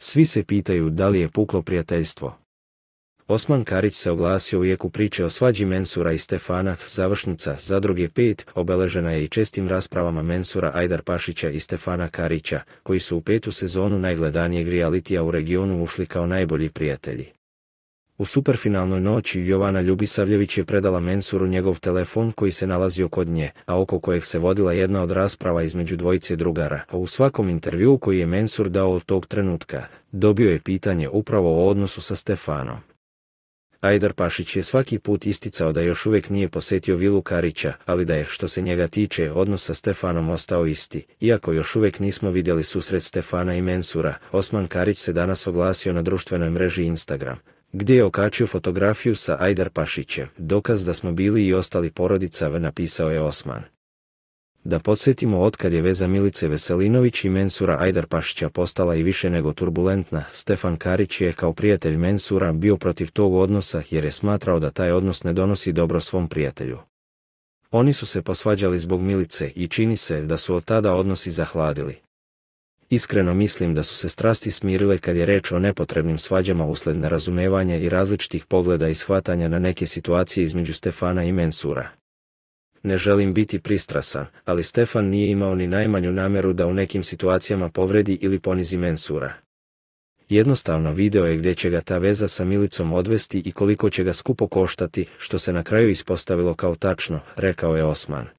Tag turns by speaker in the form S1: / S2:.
S1: Svi se pitaju da li je puklo prijateljstvo. Osman Karić se oglasio u jeku priče o svađi Mensura i Stefana, završnica druge pet, obeležena je i čestim raspravama Mensura Ajdar Pašića i Stefana Karića, koji su u petu sezonu najgledanijeg realitija u regionu ušli kao najbolji prijatelji. U superfinalnoj noći Jovana Ljubisavljević je predala Mensuru njegov telefon koji se nalazio kod nje, a oko kojeg se vodila jedna od rasprava između dvojice drugara. u svakom intervjuu koji je Mensur dao od tog trenutka, dobio je pitanje upravo o odnosu sa Stefanom. Ajdar Pašić je svaki put isticao da još uvijek nije posjetio Vilu Karića, ali da je, što se njega tiče, odnos sa Stefanom ostao isti. Iako još uvijek nismo vidjeli susret Stefana i Mensura, Osman Karić se danas oglasio na društvenoj mreži Instagram gdje je okačio fotografiju sa Ajdar Pašićem, dokaz da smo bili i ostali porodica napisao je Osman. Da podsjetimo otkad je veza Milice Veselinović i Mensura Ajdar Pašića postala i više nego turbulentna, Stefan Karić je kao prijatelj Mensura bio protiv tog odnosa jer je smatrao da taj odnos ne donosi dobro svom prijatelju. Oni su se posvađali zbog Milice i čini se da su od tada odnosi zahladili. Iskreno mislim da su se strasti smirile kad je reč o nepotrebnim svađama usled nerazumevanja i različitih pogleda i shvatanja na neke situacije između Stefana i Mensura. Ne želim biti pristrasan, ali Stefan nije imao ni najmanju nameru da u nekim situacijama povredi ili ponizi Mensura. Jednostavno video je gdje će ga ta veza sa Milicom odvesti i koliko će ga skupo koštati, što se na kraju ispostavilo kao tačno, rekao je Osman.